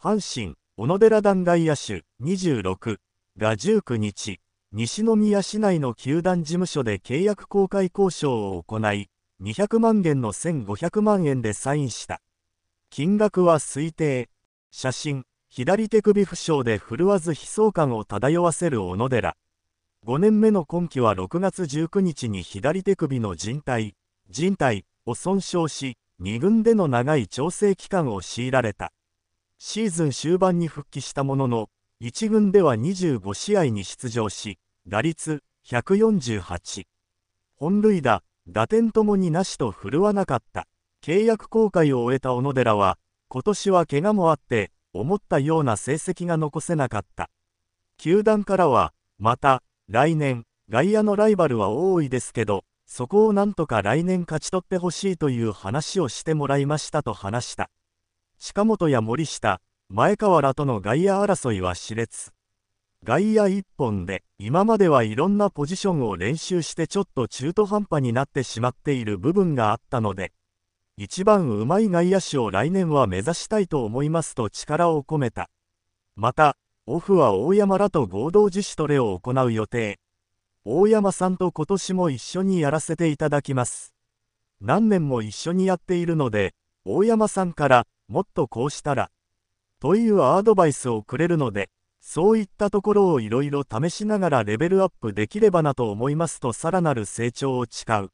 阪神、小野寺団外野手26が19日、西宮市内の球団事務所で契約公開交渉を行い、200万元の1500万円でサインした。金額は推定。写真、左手首負傷で振るわず悲壮感を漂わせる小野寺。5年目の今季は6月19日に左手首の人体、人帯を損傷し、2軍での長い調整期間を強いられた。シーズン終盤に復帰したものの、1軍では25試合に出場し、打率148、本塁打、打点ともになしと振るわなかった。契約更改を終えた小野寺は、今年は怪我もあって、思ったような成績が残せなかった。球団からは、また、来年、外野のライバルは多いですけど、そこをなんとか来年勝ち取ってほしいという話をしてもらいましたと話した。近本や森下、前川らとの外野争いは熾烈。外野一本で今まではいろんなポジションを練習してちょっと中途半端になってしまっている部分があったので一番うまい外野手を来年は目指したいと思いますと力を込めたまたオフは大山らと合同自主トレを行う予定大山さんと今年も一緒にやらせていただきます何年も一緒にやっているので大山さんからもっとこうしたら、というアドバイスをくれるので、そういったところをいろいろ試しながらレベルアップできればなと思いますとさらなる成長を誓う。